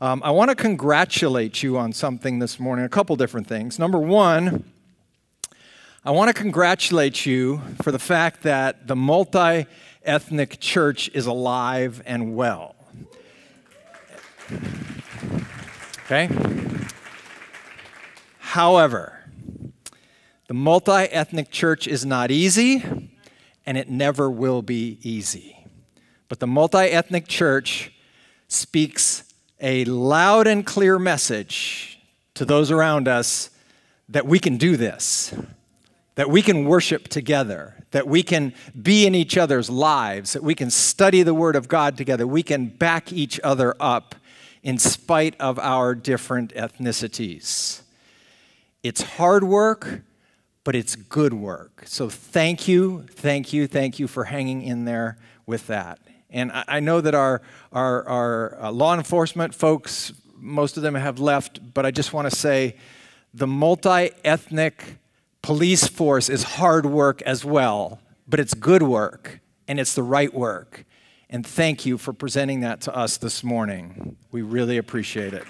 Um, I want to congratulate you on something this morning, a couple different things. Number one, I want to congratulate you for the fact that the multi ethnic church is alive and well. Okay? However, the multi ethnic church is not easy, and it never will be easy. But the multi ethnic church speaks a loud and clear message to those around us that we can do this, that we can worship together, that we can be in each other's lives, that we can study the Word of God together, we can back each other up in spite of our different ethnicities. It's hard work, but it's good work. So thank you, thank you, thank you for hanging in there with that. And I, I know that our, our, our uh, law enforcement folks, most of them have left, but I just want to say the multi ethnic police force is hard work as well, but it's good work and it's the right work. And thank you for presenting that to us this morning. We really appreciate it.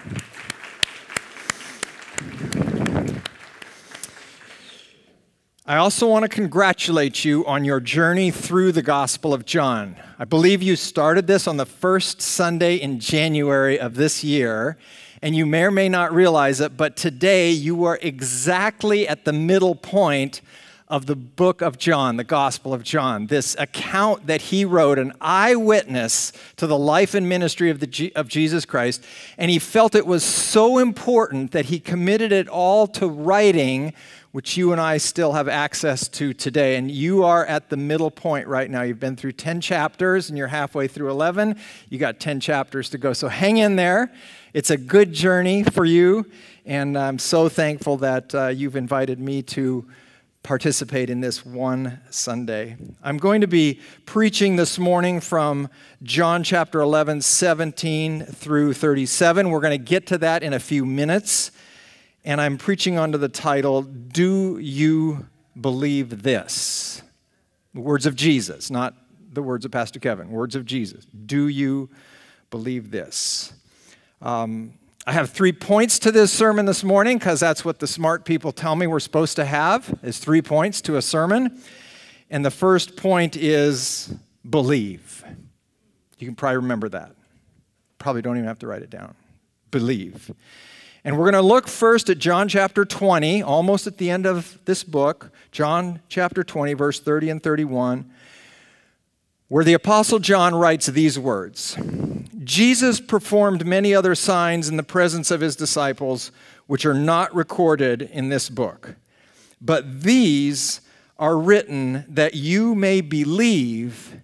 I also want to congratulate you on your journey through the Gospel of John. I believe you started this on the first Sunday in January of this year, and you may or may not realize it, but today you are exactly at the middle point of the book of John, the Gospel of John, this account that he wrote, an eyewitness to the life and ministry of, the, of Jesus Christ. And he felt it was so important that he committed it all to writing which you and I still have access to today. And you are at the middle point right now. You've been through 10 chapters and you're halfway through 11. You got 10 chapters to go. So hang in there. It's a good journey for you. And I'm so thankful that uh, you've invited me to participate in this one Sunday. I'm going to be preaching this morning from John chapter 11, 17 through 37. We're going to get to that in a few minutes and I'm preaching under the title, Do You Believe This? The words of Jesus, not the words of Pastor Kevin, words of Jesus. Do you believe this? Um, I have three points to this sermon this morning because that's what the smart people tell me we're supposed to have is three points to a sermon. And the first point is believe. You can probably remember that. Probably don't even have to write it down. Believe. And we're going to look first at John chapter 20, almost at the end of this book, John chapter 20, verse 30 and 31, where the Apostle John writes these words Jesus performed many other signs in the presence of his disciples, which are not recorded in this book. But these are written that you may believe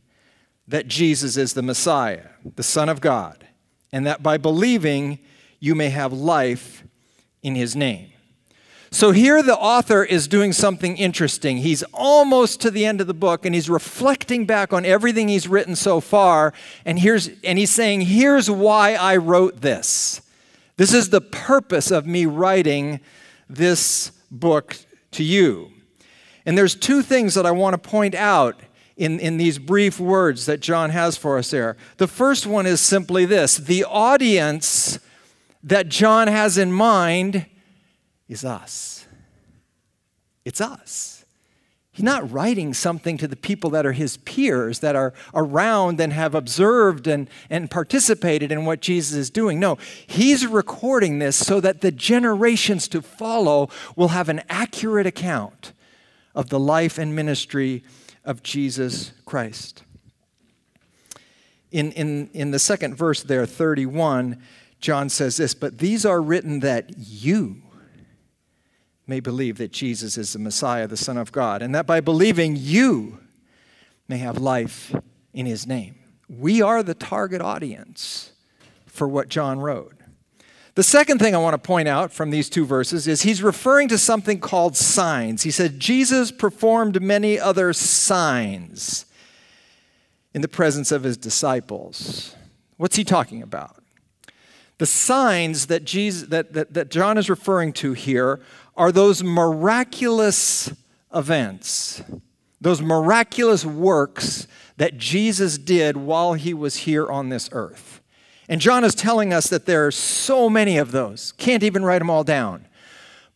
that Jesus is the Messiah, the Son of God, and that by believing, you may have life in his name. So here the author is doing something interesting. He's almost to the end of the book and he's reflecting back on everything he's written so far and here's and he's saying here's why I wrote this. This is the purpose of me writing this book to you. And there's two things that I want to point out in, in these brief words that John has for us there. The first one is simply this the audience that John has in mind is us. It's us. He's not writing something to the people that are his peers, that are around and have observed and, and participated in what Jesus is doing. No, he's recording this so that the generations to follow will have an accurate account of the life and ministry of Jesus Christ. In, in, in the second verse there, 31, John says this, but these are written that you may believe that Jesus is the Messiah, the Son of God, and that by believing you may have life in his name. We are the target audience for what John wrote. The second thing I want to point out from these two verses is he's referring to something called signs. He said, Jesus performed many other signs in the presence of his disciples. What's he talking about? The signs that, Jesus, that, that, that John is referring to here are those miraculous events, those miraculous works that Jesus did while he was here on this earth. And John is telling us that there are so many of those, can't even write them all down.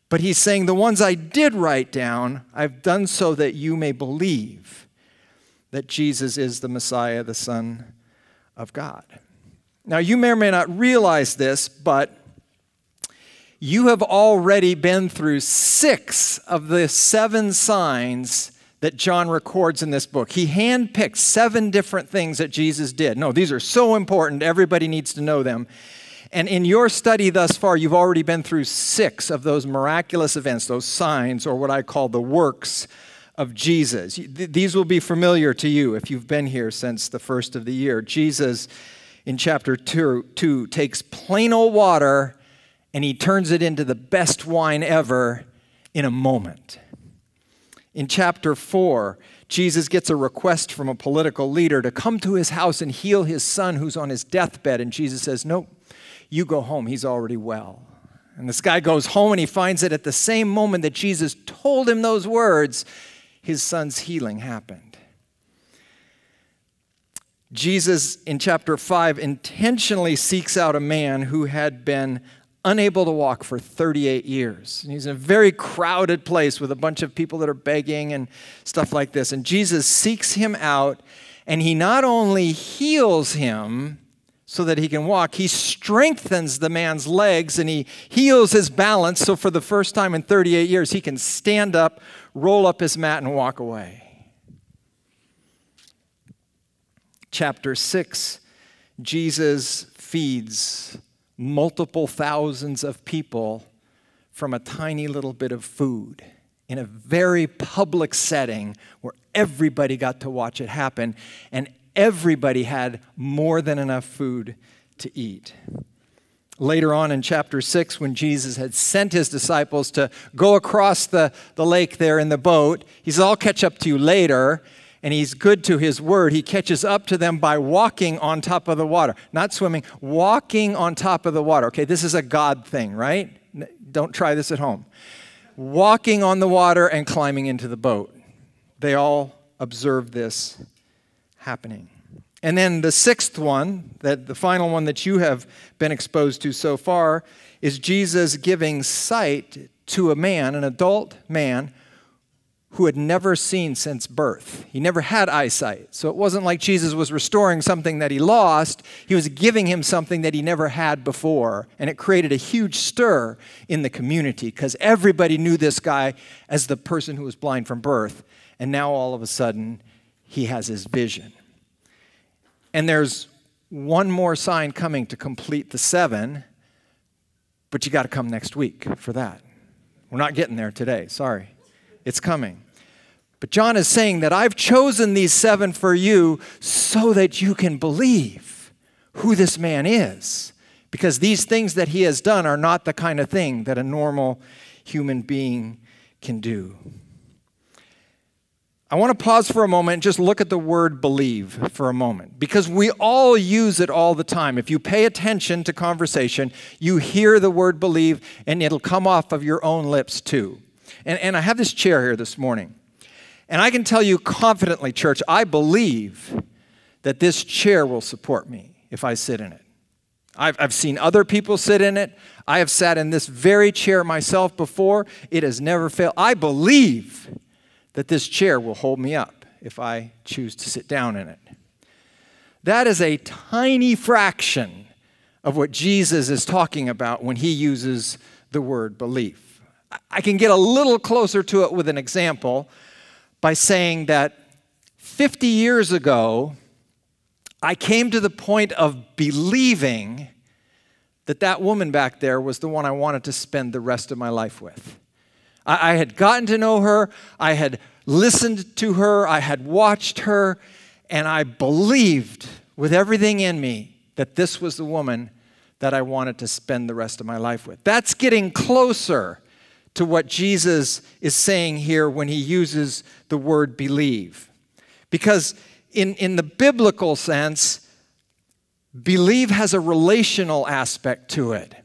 But he's saying, The ones I did write down, I've done so that you may believe that Jesus is the Messiah, the Son of God. Now, you may or may not realize this, but you have already been through six of the seven signs that John records in this book. He handpicked seven different things that Jesus did. No, these are so important, everybody needs to know them. And in your study thus far, you've already been through six of those miraculous events, those signs, or what I call the works of Jesus. These will be familiar to you if you've been here since the first of the year. Jesus in chapter 2, two takes plain old water and he turns it into the best wine ever in a moment. In chapter 4, Jesus gets a request from a political leader to come to his house and heal his son who's on his deathbed. And Jesus says, Nope, you go home. He's already well. And this guy goes home and he finds that at the same moment that Jesus told him those words, his son's healing happened. Jesus in chapter 5 intentionally seeks out a man who had been unable to walk for 38 years. And he's in a very crowded place with a bunch of people that are begging and stuff like this. And Jesus seeks him out, and he not only heals him so that he can walk, he strengthens the man's legs and he heals his balance. So for the first time in 38 years, he can stand up, roll up his mat, and walk away. chapter 6, Jesus feeds multiple thousands of people from a tiny little bit of food in a very public setting where everybody got to watch it happen and everybody had more than enough food to eat. Later on in chapter 6, when Jesus had sent his disciples to go across the, the lake there in the boat, he says, I'll catch up to you later and he's good to his word, he catches up to them by walking on top of the water. Not swimming, walking on top of the water. Okay, this is a God thing, right? Don't try this at home. Walking on the water and climbing into the boat. They all observe this happening. And then the sixth one, that the final one that you have been exposed to so far, is Jesus giving sight to a man, an adult man, who had never seen since birth. He never had eyesight. So it wasn't like Jesus was restoring something that he lost, he was giving him something that he never had before. And it created a huge stir in the community because everybody knew this guy as the person who was blind from birth. And now all of a sudden, he has his vision. And there's one more sign coming to complete the seven, but you got to come next week for that. We're not getting there today, sorry. It's coming. But John is saying that I've chosen these seven for you so that you can believe who this man is. Because these things that he has done are not the kind of thing that a normal human being can do. I want to pause for a moment and just look at the word believe for a moment because we all use it all the time. If you pay attention to conversation, you hear the word believe and it'll come off of your own lips too. And, and I have this chair here this morning. And I can tell you confidently, church, I believe that this chair will support me if I sit in it. I've, I've seen other people sit in it. I have sat in this very chair myself before. It has never failed. I believe that this chair will hold me up if I choose to sit down in it. That is a tiny fraction of what Jesus is talking about when he uses the word belief. I can get a little closer to it with an example by saying that 50 years ago, I came to the point of believing that that woman back there was the one I wanted to spend the rest of my life with. I, I had gotten to know her, I had listened to her, I had watched her, and I believed with everything in me that this was the woman that I wanted to spend the rest of my life with. That's getting closer to what Jesus is saying here when he uses the word believe. Because in, in the biblical sense, believe has a relational aspect to it.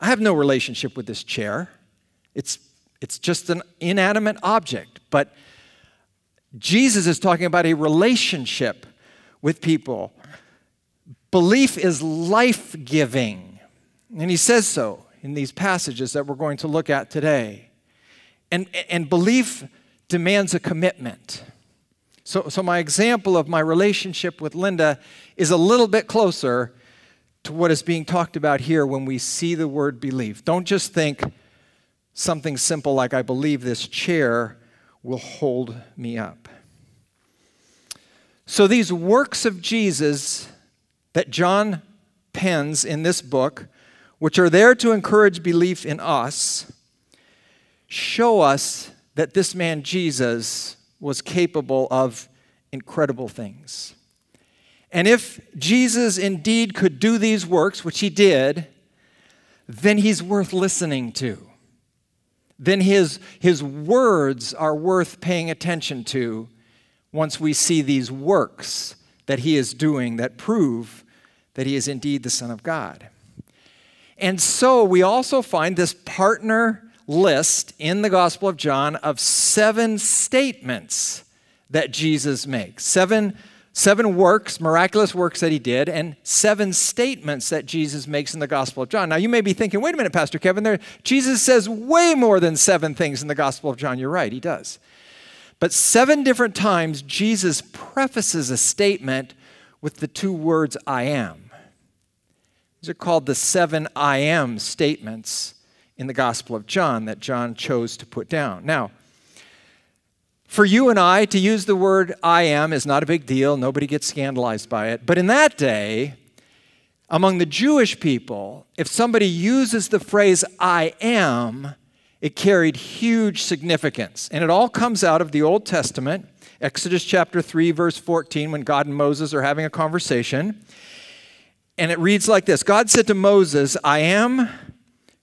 I have no relationship with this chair. It's, it's just an inanimate object. But Jesus is talking about a relationship with people. Belief is life giving. And he says so in these passages that we're going to look at today. And, and belief demands a commitment. So, so, my example of my relationship with Linda is a little bit closer to what is being talked about here when we see the word believe. Don't just think something simple like, I believe this chair will hold me up. So, these works of Jesus that John pens in this book which are there to encourage belief in us, show us that this man Jesus was capable of incredible things. And if Jesus indeed could do these works, which he did, then he's worth listening to. Then his, his words are worth paying attention to once we see these works that he is doing that prove that he is indeed the Son of God. And so we also find this partner list in the Gospel of John of seven statements that Jesus makes, seven, seven works, miraculous works that he did, and seven statements that Jesus makes in the Gospel of John. Now you may be thinking, wait a minute, Pastor Kevin, there, Jesus says way more than seven things in the Gospel of John. You're right, he does. But seven different times, Jesus prefaces a statement with the two words, I am. These are called the seven I am statements in the Gospel of John that John chose to put down. Now, for you and I to use the word I am is not a big deal. Nobody gets scandalized by it. But in that day, among the Jewish people, if somebody uses the phrase I am, it carried huge significance. And it all comes out of the Old Testament, Exodus chapter 3, verse 14, when God and Moses are having a conversation. And it reads like this God said to Moses, I am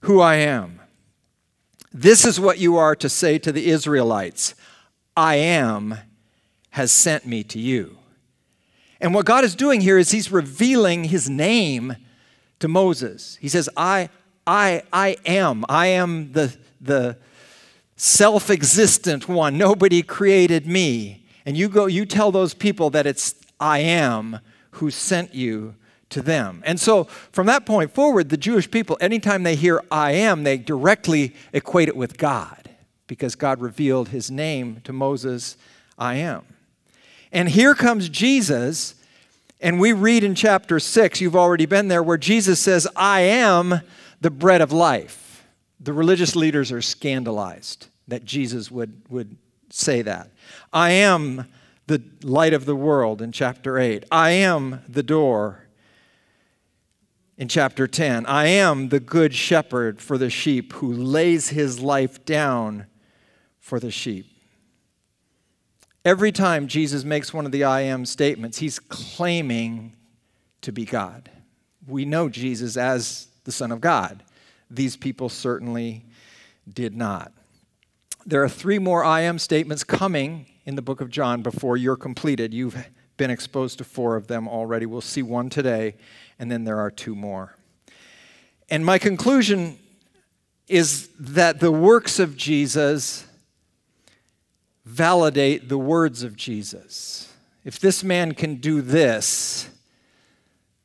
who I am. This is what you are to say to the Israelites I am has sent me to you. And what God is doing here is he's revealing his name to Moses. He says, I, I, I am. I am the, the self existent one. Nobody created me. And you go, you tell those people that it's I am who sent you to them. And so from that point forward, the Jewish people, anytime they hear I am, they directly equate it with God because God revealed his name to Moses, I am. And here comes Jesus, and we read in chapter 6, you've already been there, where Jesus says, I am the bread of life. The religious leaders are scandalized that Jesus would, would say that. I am the light of the world in chapter 8. I am the door in chapter 10 I am the good shepherd for the sheep who lays his life down for the sheep. Every time Jesus makes one of the I am statements, he's claiming to be God. We know Jesus as the Son of God. These people certainly did not. There are three more I am statements coming in the book of John before you're completed. You've been exposed to four of them already. We'll see one today, and then there are two more. And my conclusion is that the works of Jesus validate the words of Jesus. If this man can do this,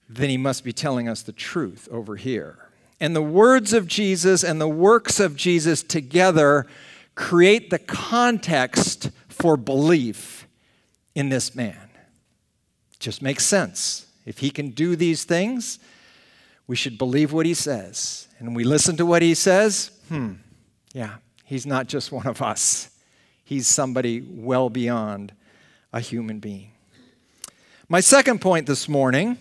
then he must be telling us the truth over here. And the words of Jesus and the works of Jesus together create the context for belief in this man just makes sense. If he can do these things, we should believe what he says. And we listen to what he says, hmm, yeah, he's not just one of us. He's somebody well beyond a human being. My second point this morning,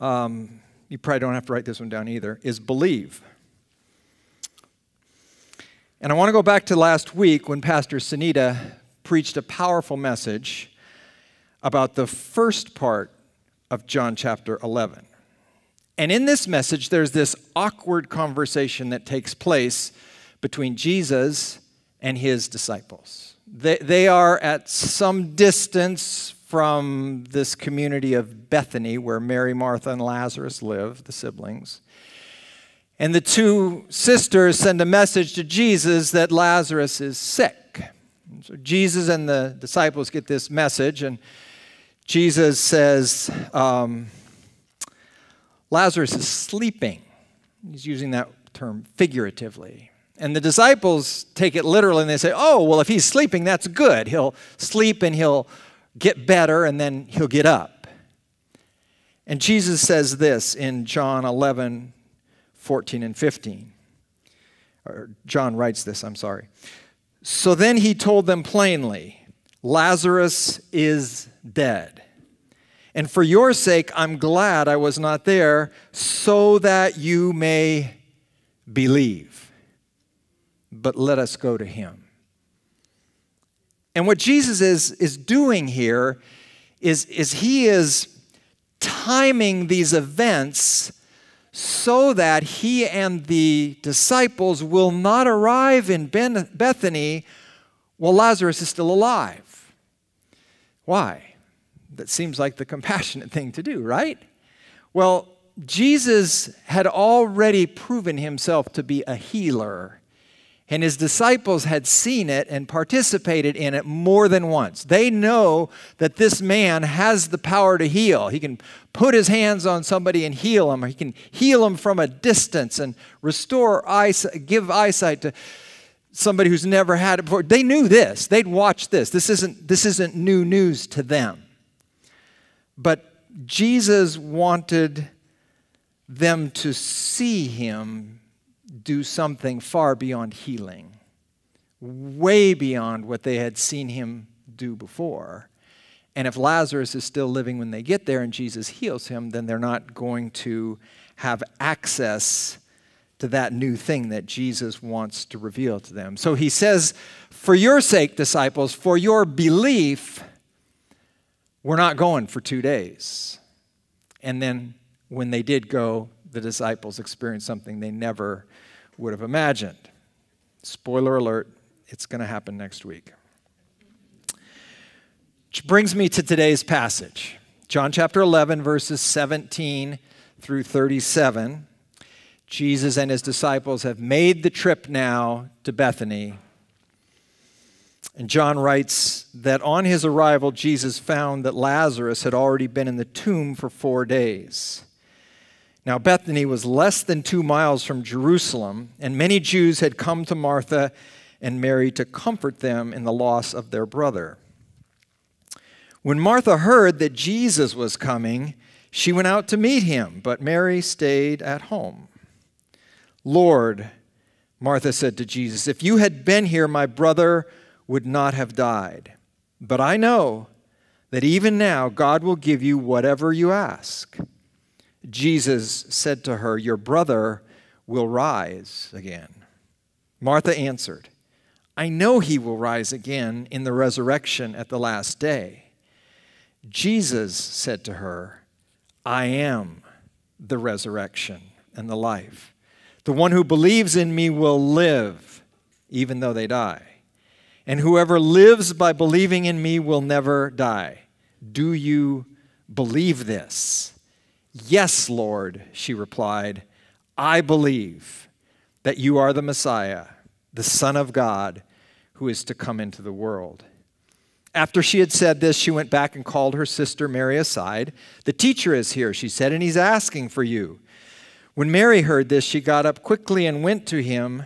um, you probably don't have to write this one down either, is believe. And I want to go back to last week when Pastor Sunita preached a powerful message about the first part of John chapter 11. And in this message, there's this awkward conversation that takes place between Jesus and his disciples. They, they are at some distance from this community of Bethany where Mary, Martha, and Lazarus live, the siblings. And the two sisters send a message to Jesus that Lazarus is sick. So Jesus and the disciples get this message, and Jesus says, um, Lazarus is sleeping. He's using that term figuratively. And the disciples take it literally and they say, oh, well, if he's sleeping, that's good. He'll sleep and he'll get better and then he'll get up. And Jesus says this in John 11, 14, and 15. Or John writes this, I'm sorry. So then he told them plainly, Lazarus is dead. And for your sake, I'm glad I was not there, so that you may believe. But let us go to him. And what Jesus is, is doing here is, is he is timing these events so that he and the disciples will not arrive in Bethany while Lazarus is still alive. Why? That seems like the compassionate thing to do, right? Well, Jesus had already proven himself to be a healer, and his disciples had seen it and participated in it more than once. They know that this man has the power to heal. He can put his hands on somebody and heal them, or he can heal them from a distance and restore eyesight, give eyesight to somebody who's never had it before. They knew this. They'd watched this. This isn't, this isn't new news to them. But Jesus wanted them to see him do something far beyond healing, way beyond what they had seen him do before. And if Lazarus is still living when they get there and Jesus heals him, then they're not going to have access to that new thing that Jesus wants to reveal to them. So he says, For your sake, disciples, for your belief, we're not going for two days. And then when they did go, the disciples experienced something they never would have imagined. Spoiler alert, it's going to happen next week. Which brings me to today's passage John chapter 11, verses 17 through 37. Jesus and his disciples have made the trip now to Bethany. And John writes that on his arrival, Jesus found that Lazarus had already been in the tomb for four days. Now, Bethany was less than two miles from Jerusalem, and many Jews had come to Martha and Mary to comfort them in the loss of their brother. When Martha heard that Jesus was coming, she went out to meet him, but Mary stayed at home. Lord, Martha said to Jesus, If you had been here, my brother would not have died. But I know that even now God will give you whatever you ask. Jesus said to her, Your brother will rise again. Martha answered, I know he will rise again in the resurrection at the last day. Jesus said to her, I am the resurrection and the life. The one who believes in me will live, even though they die. And whoever lives by believing in me will never die. Do you believe this? Yes, Lord, she replied. I believe that you are the Messiah, the Son of God, who is to come into the world. After she had said this, she went back and called her sister Mary aside. The teacher is here, she said, and he's asking for you. When Mary heard this, she got up quickly and went to him.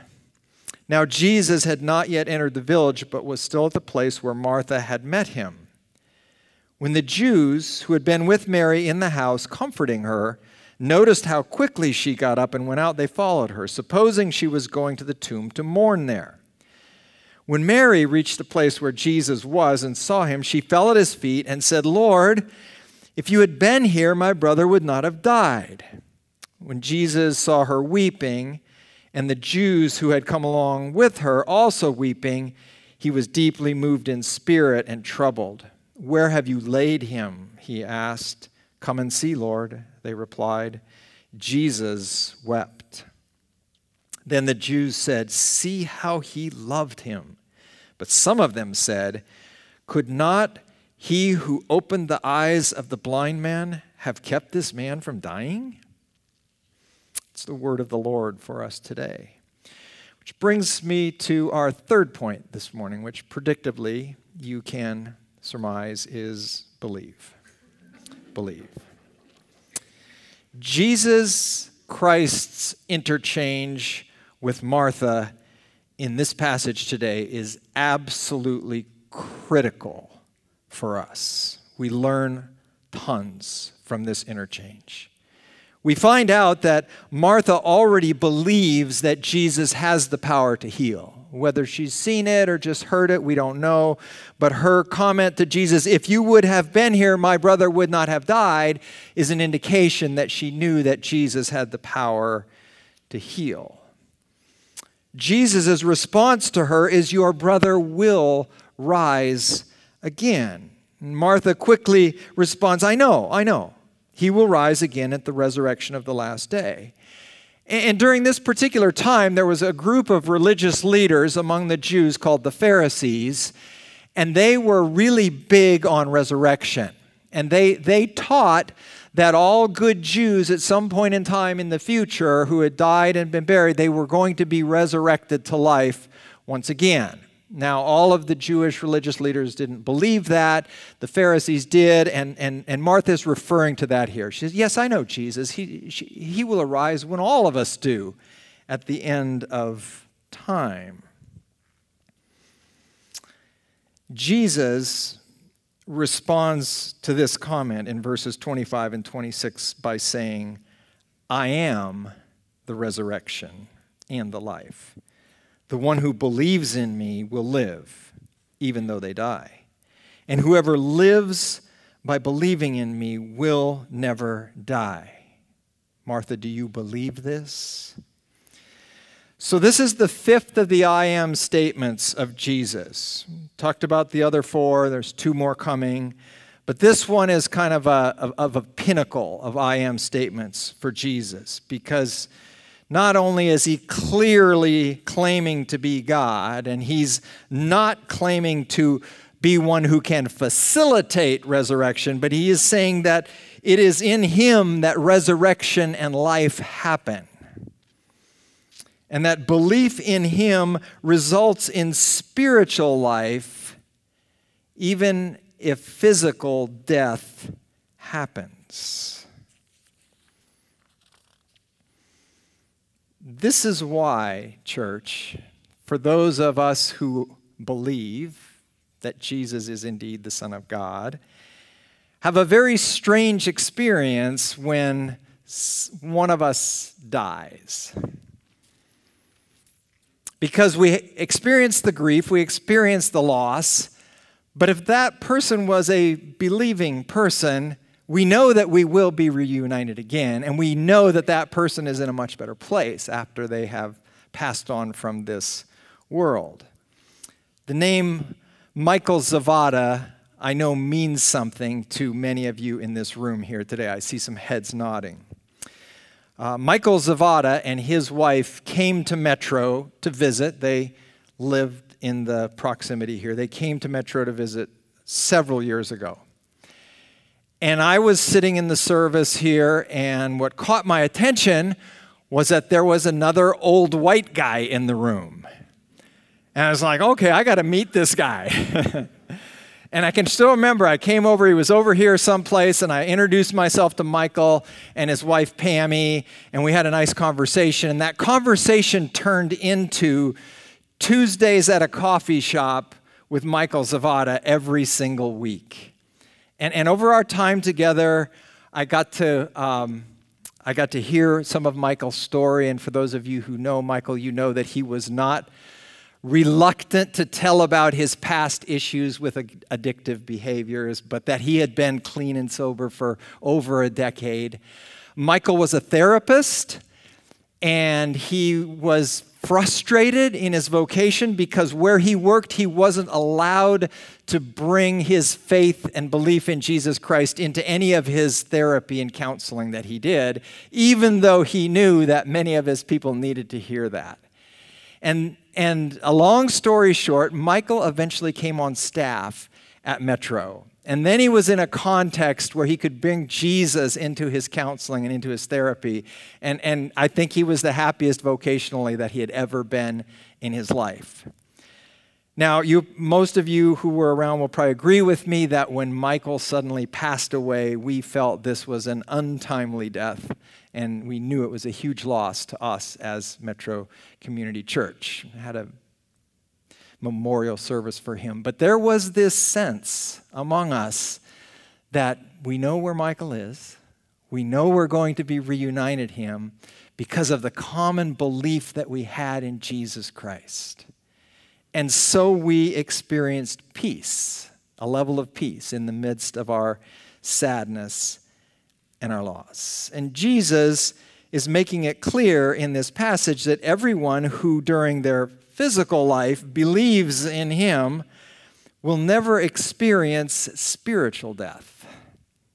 Now, Jesus had not yet entered the village, but was still at the place where Martha had met him. When the Jews, who had been with Mary in the house comforting her, noticed how quickly she got up and went out, they followed her, supposing she was going to the tomb to mourn there. When Mary reached the place where Jesus was and saw him, she fell at his feet and said, Lord, if you had been here, my brother would not have died. When Jesus saw her weeping, and the Jews who had come along with her also weeping, he was deeply moved in spirit and troubled. Where have you laid him? He asked. Come and see, Lord, they replied. Jesus wept. Then the Jews said, See how he loved him. But some of them said, Could not he who opened the eyes of the blind man have kept this man from dying? It's the word of the Lord for us today. Which brings me to our third point this morning, which predictably you can surmise is believe. believe. Jesus Christ's interchange with Martha in this passage today is absolutely critical for us. We learn tons from this interchange. We find out that Martha already believes that Jesus has the power to heal. Whether she's seen it or just heard it, we don't know. But her comment to Jesus, If you would have been here, my brother would not have died, is an indication that she knew that Jesus had the power to heal. Jesus' response to her is, Your brother will rise again. Martha quickly responds, I know, I know. He will rise again at the resurrection of the last day. And during this particular time, there was a group of religious leaders among the Jews called the Pharisees, and they were really big on resurrection. And they, they taught that all good Jews at some point in time in the future who had died and been buried, they were going to be resurrected to life once again. Now, all of the Jewish religious leaders didn't believe that. The Pharisees did, and, and, and Martha's referring to that here. She says, Yes, I know Jesus. He, she, he will arise when all of us do at the end of time. Jesus responds to this comment in verses 25 and 26 by saying, I am the resurrection and the life. The one who believes in me will live, even though they die. And whoever lives by believing in me will never die. Martha, do you believe this? So, this is the fifth of the I am statements of Jesus. Talked about the other four, there's two more coming. But this one is kind of a, of, a pinnacle of I am statements for Jesus because not only is he clearly claiming to be God, and he's not claiming to be one who can facilitate resurrection, but he is saying that it is in him that resurrection and life happen. And that belief in him results in spiritual life, even if physical death happens. This is why, church, for those of us who believe that Jesus is indeed the Son of God, have a very strange experience when one of us dies. Because we experience the grief, we experience the loss, but if that person was a believing person, we know that we will be reunited again, and we know that that person is in a much better place after they have passed on from this world. The name Michael Zavada, I know, means something to many of you in this room here today. I see some heads nodding. Uh, Michael Zavada and his wife came to Metro to visit. They lived in the proximity here. They came to Metro to visit several years ago. And I was sitting in the service here, and what caught my attention was that there was another old white guy in the room. And I was like, okay, I got to meet this guy. and I can still remember I came over, he was over here someplace, and I introduced myself to Michael and his wife Pammy, and we had a nice conversation. And that conversation turned into Tuesdays at a coffee shop with Michael Zavada every single week. And, and over our time together, I got to. Um, I got to hear some of Michael's story, and for those of you who know Michael, you know that he was not reluctant to tell about his past issues with addictive behaviors, but that he had been clean and sober for over a decade. Michael was a therapist, and he was frustrated in his vocation because where he worked, he wasn't allowed to bring his faith and belief in Jesus Christ into any of his therapy and counseling that he did, even though he knew that many of his people needed to hear that. And, and a long story short, Michael eventually came on staff at Metro. And then he was in a context where he could bring Jesus into his counseling and into his therapy. And, and I think he was the happiest vocationally that he had ever been in his life. Now, you, most of you who were around will probably agree with me that when Michael suddenly passed away, we felt this was an untimely death, and we knew it was a huge loss to us as Metro Community Church. I had a memorial service for him. But there was this sense among us that we know where Michael is, we know we're going to be reunited him because of the common belief that we had in Jesus Christ. And so we experienced peace, a level of peace in the midst of our sadness and our loss. And Jesus is making it clear in this passage that everyone who during their physical life believes in him will never experience spiritual death.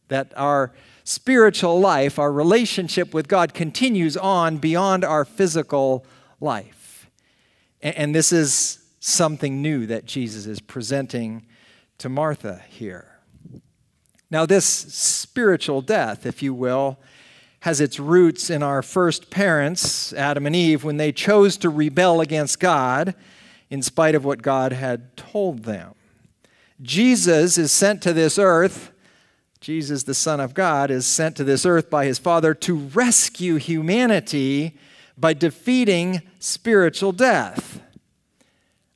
That our spiritual life, our relationship with God continues on beyond our physical life. And this is something new that Jesus is presenting to Martha here. Now, this spiritual death, if you will, has its roots in our first parents, Adam and Eve, when they chose to rebel against God in spite of what God had told them. Jesus is sent to this earth, Jesus, the Son of God, is sent to this earth by his Father to rescue humanity by defeating spiritual death.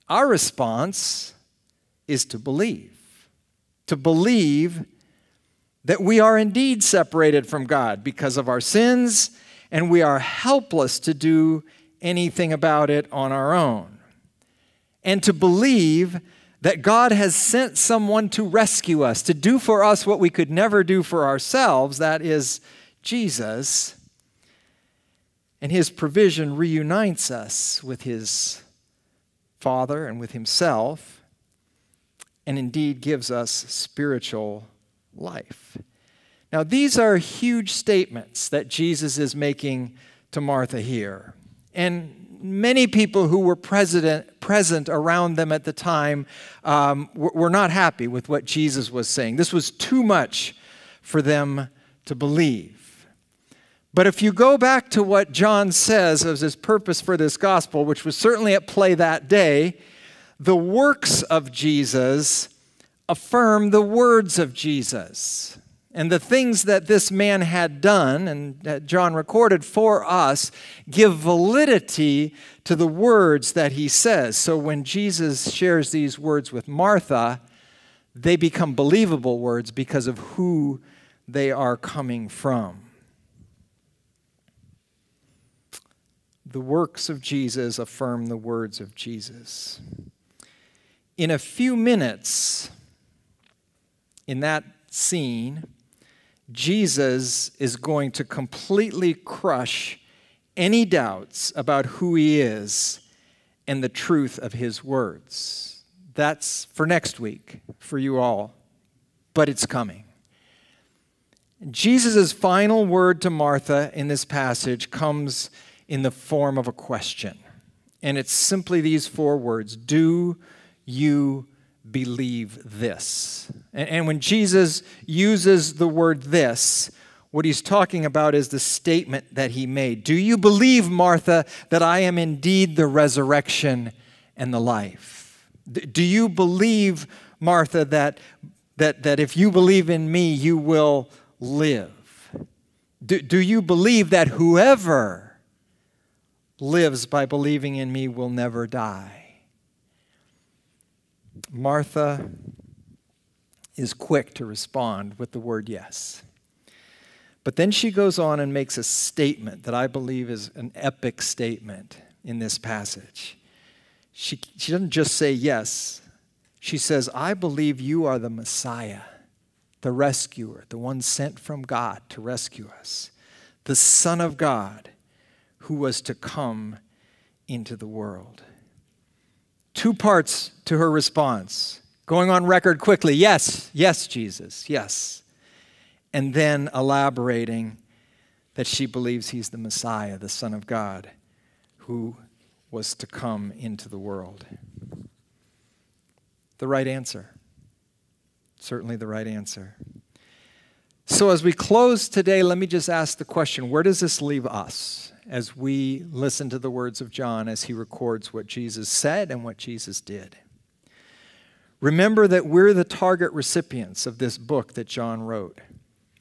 Our response is to believe, to believe that we are indeed separated from God because of our sins, and we are helpless to do anything about it on our own. And to believe that God has sent someone to rescue us, to do for us what we could never do for ourselves that is, Jesus. And his provision reunites us with his Father and with Himself, and indeed gives us spiritual life. Now, these are huge statements that Jesus is making to Martha here. And many people who were president, present around them at the time um, were not happy with what Jesus was saying. This was too much for them to believe. But if you go back to what John says of his purpose for this gospel, which was certainly at play that day, the works of Jesus affirm the words of Jesus. And the things that this man had done and that John recorded for us give validity to the words that he says. So when Jesus shares these words with Martha, they become believable words because of who they are coming from. The works of Jesus affirm the words of Jesus. In a few minutes, in that scene, Jesus is going to completely crush any doubts about who he is and the truth of his words. That's for next week for you all, but it's coming. Jesus' final word to Martha in this passage comes in the form of a question. And it's simply these four words Do you believe this? And, and when Jesus uses the word this, what he's talking about is the statement that he made Do you believe, Martha, that I am indeed the resurrection and the life? Do you believe, Martha, that, that, that if you believe in me, you will live? Do, do you believe that whoever lives by believing in me will never die. Martha is quick to respond with the word yes. But then she goes on and makes a statement that I believe is an epic statement in this passage. She, she doesn't just say yes, she says, I believe you are the Messiah, the rescuer, the one sent from God to rescue us, the Son of God who was to come into the world. Two parts to her response. Going on record quickly, yes, yes, Jesus, yes. And then elaborating that she believes he's the Messiah, the Son of God, who was to come into the world. The right answer. Certainly the right answer. So, as we close today, let me just ask the question where does this leave us? as we listen to the words of John as he records what Jesus said and what Jesus did. Remember that we're the target recipients of this book that John wrote.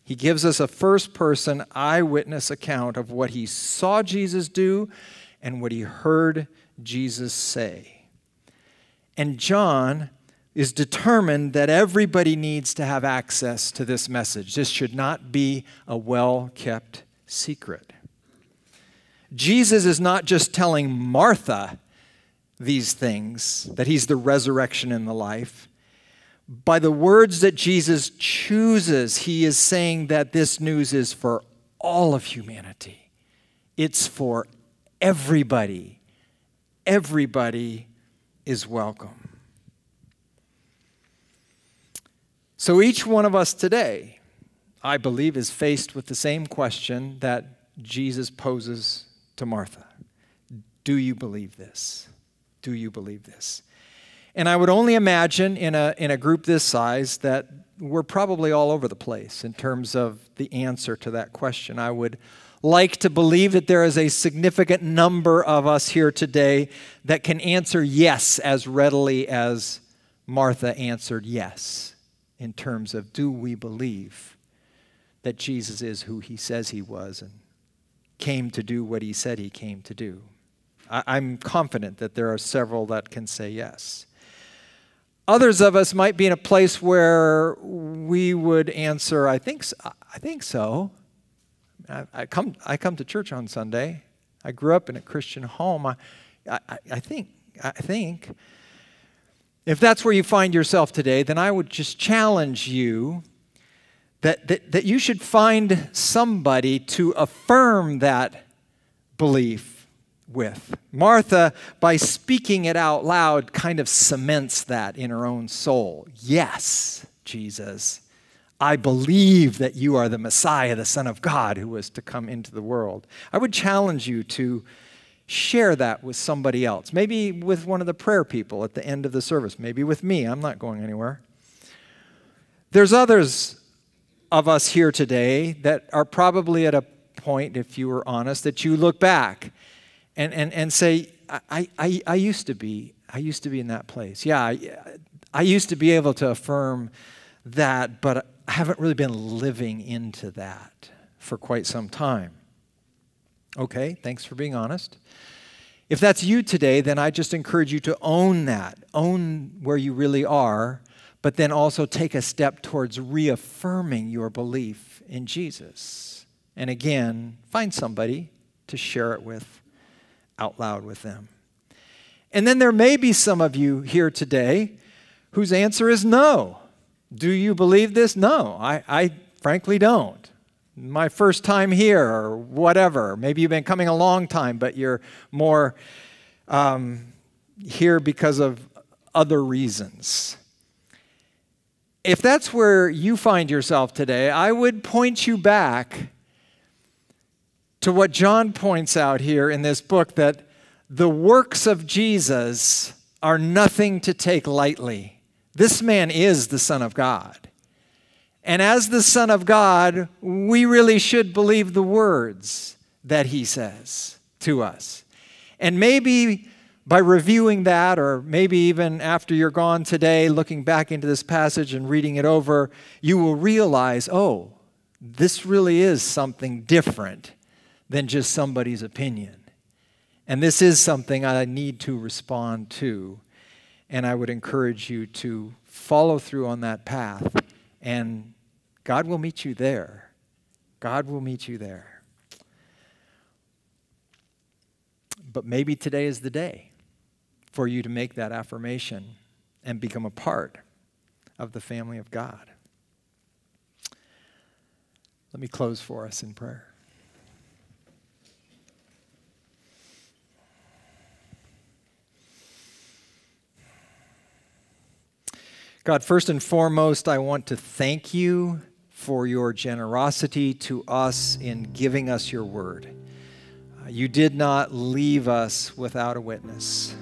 He gives us a first person eyewitness account of what he saw Jesus do and what he heard Jesus say. And John is determined that everybody needs to have access to this message. This should not be a well kept secret. Jesus is not just telling Martha these things, that he's the resurrection and the life. By the words that Jesus chooses, he is saying that this news is for all of humanity. It's for everybody. Everybody is welcome. So each one of us today, I believe, is faced with the same question that Jesus poses to Martha Do you believe this? Do you believe this? And I would only imagine in a, in a group this size that we're probably all over the place in terms of the answer to that question. I would like to believe that there is a significant number of us here today that can answer yes as readily as Martha answered yes in terms of do we believe that Jesus is who he says he was and came to do what he said he came to do. I- am confident that there are several that can say yes. Others of us might be in a place where we would answer, I think, so. I think so. I, I come, I come to church on Sunday. I grew up in a Christian home. I, I, I think, I think. If that's where you find yourself today, then I would just challenge you that, that, that you should find somebody to affirm that belief with. Martha, by speaking it out loud, kind of cements that in her own soul. Yes, Jesus, I believe that you are the Messiah, the Son of God, who was to come into the world. I would challenge you to share that with somebody else, maybe with one of the prayer people at the end of the service, maybe with me. I'm not going anywhere. There's others of us here today that are probably at a point, if you were honest, that you look back and, and, and say, I, I, I used to be, I used to be in that place. Yeah, I, I used to be able to affirm that, but I haven't really been living into that for quite some time. Okay, thanks for being honest. If that's you today, then I just encourage you to own that. Own where you really are but then also take a step towards reaffirming your belief in Jesus. And again, find somebody to share it with out loud with them. And then there may be some of you here today whose answer is no. Do you believe this? No, I, I frankly don't. My first time here, or whatever. Maybe you've been coming a long time, but you're more um, here because of other reasons if that's where you find yourself today, I would point you back to what John points out here in this book that the works of Jesus are nothing to take lightly. This man is the Son of God. And as the Son of God, we really should believe the words that he says to us. And maybe by reviewing that, or maybe even after you're gone today, looking back into this passage and reading it over, you will realize oh, this really is something different than just somebody's opinion. And this is something I need to respond to. And I would encourage you to follow through on that path, and God will meet you there. God will meet you there. But maybe today is the day for you to make that affirmation and become a part of the family of God. Let me close for us in prayer. God, first and foremost, I want to thank you for your generosity to us in giving us your word. Uh, you did not leave us without a witness.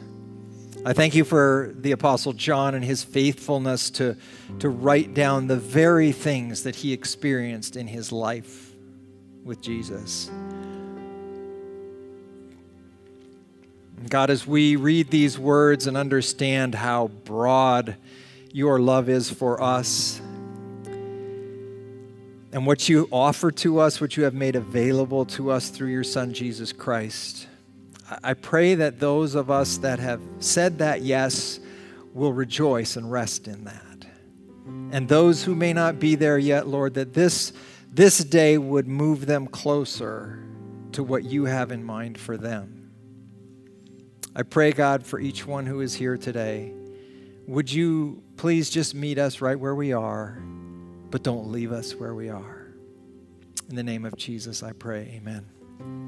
I thank you for the Apostle John and his faithfulness to, to write down the very things that he experienced in his life with Jesus. God, as we read these words and understand how broad your love is for us and what you offer to us, what you have made available to us through your Son, Jesus Christ. I pray that those of us that have said that yes will rejoice and rest in that. And those who may not be there yet, Lord, that this, this day would move them closer to what you have in mind for them. I pray, God, for each one who is here today. Would you please just meet us right where we are, but don't leave us where we are? In the name of Jesus, I pray. Amen.